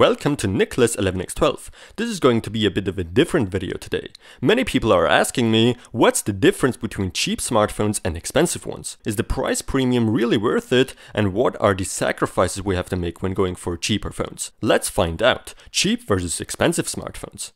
Welcome to Nicholas 11x12. This is going to be a bit of a different video today. Many people are asking me, what's the difference between cheap smartphones and expensive ones? Is the price premium really worth it? And what are the sacrifices we have to make when going for cheaper phones? Let's find out. Cheap versus expensive smartphones.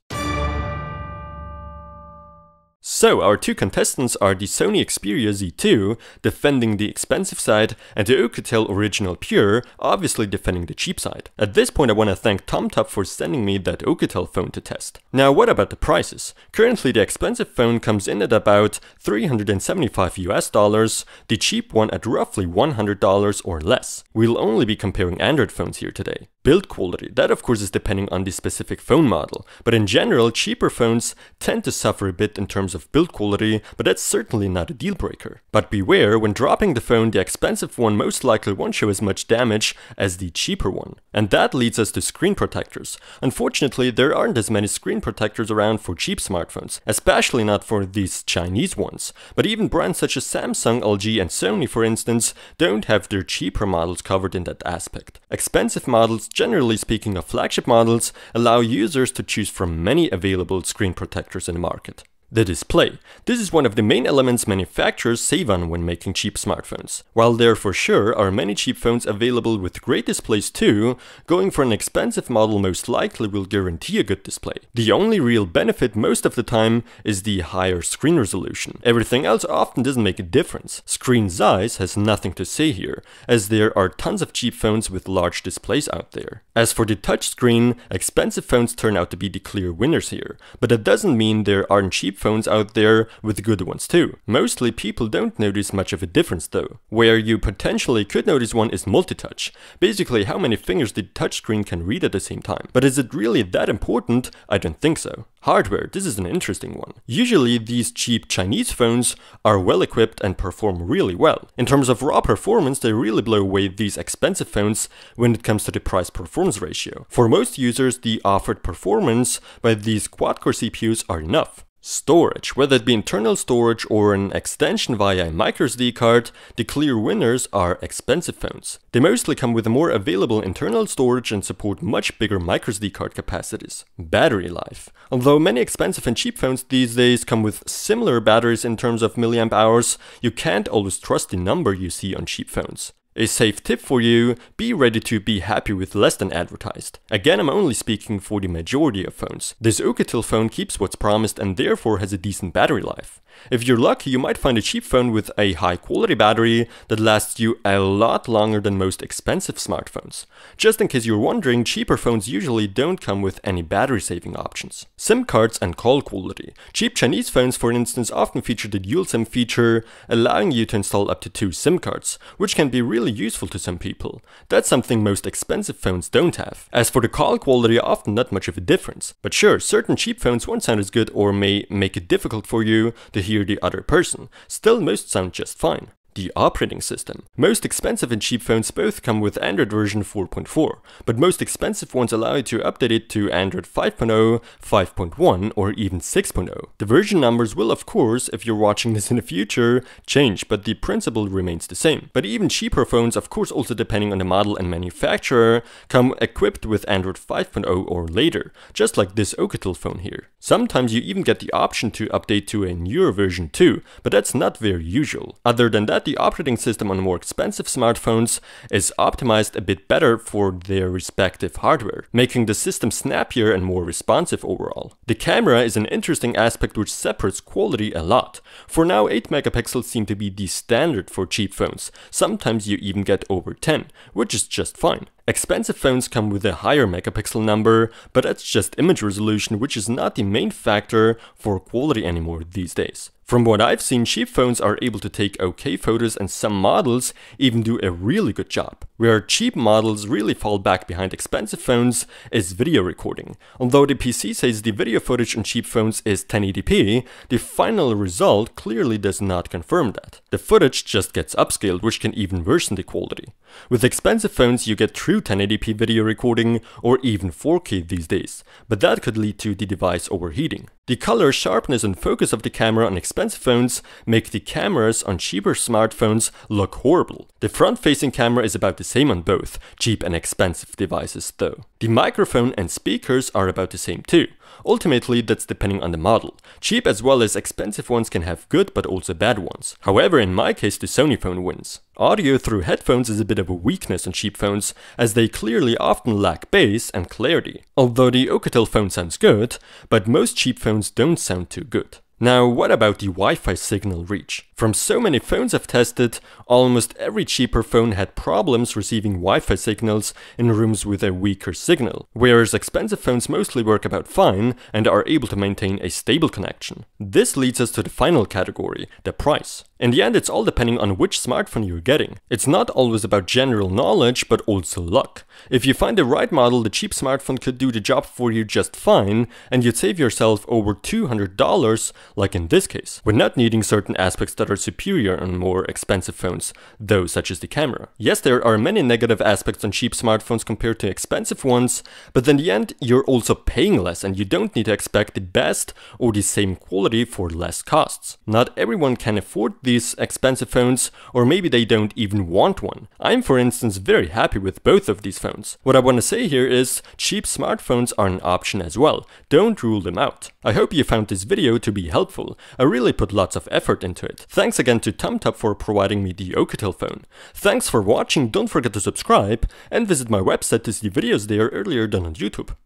So, our two contestants are the Sony Xperia Z2, defending the expensive side, and the Okitel Original Pure, obviously defending the cheap side. At this point I want to thank TomTop for sending me that Okitel phone to test. Now what about the prices? Currently the expensive phone comes in at about 375 US dollars, the cheap one at roughly $100 or less. We'll only be comparing Android phones here today. Build quality, that of course is depending on the specific phone model, but in general cheaper phones tend to suffer a bit in terms of build quality, but that's certainly not a deal breaker. But beware, when dropping the phone the expensive one most likely won't show as much damage as the cheaper one. And that leads us to screen protectors. Unfortunately there aren't as many screen protectors around for cheap smartphones, especially not for these Chinese ones. But even brands such as Samsung, LG and Sony for instance don't have their cheaper models covered in that aspect. Expensive models generally speaking of flagship models, allow users to choose from many available screen protectors in the market. The display. This is one of the main elements manufacturers save on when making cheap smartphones. While there for sure are many cheap phones available with great displays too, going for an expensive model most likely will guarantee a good display. The only real benefit most of the time is the higher screen resolution. Everything else often doesn't make a difference. Screen size has nothing to say here, as there are tons of cheap phones with large displays out there. As for the touchscreen, expensive phones turn out to be the clear winners here, but that doesn't mean there aren't cheap phones out there with good ones too. Mostly people don't notice much of a difference though. Where you potentially could notice one is multi-touch, basically how many fingers the touchscreen can read at the same time. But is it really that important? I don't think so. Hardware, this is an interesting one. Usually these cheap Chinese phones are well equipped and perform really well. In terms of raw performance, they really blow away these expensive phones when it comes to the price performance ratio. For most users, the offered performance by these quad-core CPUs are enough. Storage, whether it be internal storage or an extension via a microSD card, the clear winners are expensive phones. They mostly come with more available internal storage and support much bigger microSD card capacities. Battery life. Although many expensive and cheap phones these days come with similar batteries in terms of milliamp hours, you can't always trust the number you see on cheap phones. A safe tip for you, be ready to be happy with less than advertised. Again, I'm only speaking for the majority of phones. This Oukatil phone keeps what's promised and therefore has a decent battery life. If you're lucky, you might find a cheap phone with a high quality battery that lasts you a lot longer than most expensive smartphones. Just in case you're wondering, cheaper phones usually don't come with any battery saving options. SIM cards and call quality. Cheap Chinese phones, for instance, often feature the dual SIM feature, allowing you to install up to two SIM cards, which can be really really useful to some people. That's something most expensive phones don't have. As for the call quality, often not much of a difference. But sure, certain cheap phones won't sound as good or may make it difficult for you to hear the other person. Still, most sound just fine the operating system. Most expensive and cheap phones both come with Android version 4.4, but most expensive ones allow you to update it to Android 5.0, 5.1 or even 6.0. The version numbers will of course, if you're watching this in the future, change, but the principle remains the same. But even cheaper phones, of course also depending on the model and manufacturer, come equipped with Android 5.0 or later, just like this Ocatel phone here. Sometimes you even get the option to update to a newer version too, but that's not very usual. Other than that, the operating system on more expensive smartphones is optimized a bit better for their respective hardware, making the system snappier and more responsive overall. The camera is an interesting aspect which separates quality a lot. For now, 8 megapixels seem to be the standard for cheap phones, sometimes you even get over 10, which is just fine. Expensive phones come with a higher megapixel number, but that's just image resolution which is not the main factor for quality anymore these days. From what I've seen, cheap phones are able to take okay photos and some models even do a really good job. Where cheap models really fall back behind expensive phones is video recording. Although the PC says the video footage on cheap phones is 1080p, the final result clearly does not confirm that. The footage just gets upscaled which can even worsen the quality. With expensive phones you get true to 1080p video recording or even 4K these days, but that could lead to the device overheating. The color, sharpness and focus of the camera on expensive phones make the cameras on cheaper smartphones look horrible. The front-facing camera is about the same on both, cheap and expensive devices though. The microphone and speakers are about the same too, Ultimately, that's depending on the model. Cheap as well as expensive ones can have good but also bad ones. However, in my case, the Sony phone wins. Audio through headphones is a bit of a weakness on cheap phones, as they clearly often lack bass and clarity. Although the Okatel phone sounds good, but most cheap phones don't sound too good. Now, what about the Wi-Fi signal reach? From so many phones I've tested, almost every cheaper phone had problems receiving Wi-Fi signals in rooms with a weaker signal, whereas expensive phones mostly work about fine and are able to maintain a stable connection. This leads us to the final category, the price. In the end, it's all depending on which smartphone you're getting. It's not always about general knowledge, but also luck. If you find the right model, the cheap smartphone could do the job for you just fine, and you'd save yourself over $200, like in this case, when not needing certain aspects that are superior on more expensive phones, though such as the camera. Yes, there are many negative aspects on cheap smartphones compared to expensive ones, but in the end you're also paying less and you don't need to expect the best or the same quality for less costs. Not everyone can afford these expensive phones or maybe they don't even want one. I'm for instance very happy with both of these phones. What I want to say here is cheap smartphones are an option as well, don't rule them out. I hope you found this video to be helpful, I really put lots of effort into it. Thanks again to TumTap for providing me the Ocotel phone. Thanks for watching, don't forget to subscribe, and visit my website to see videos there earlier than on YouTube.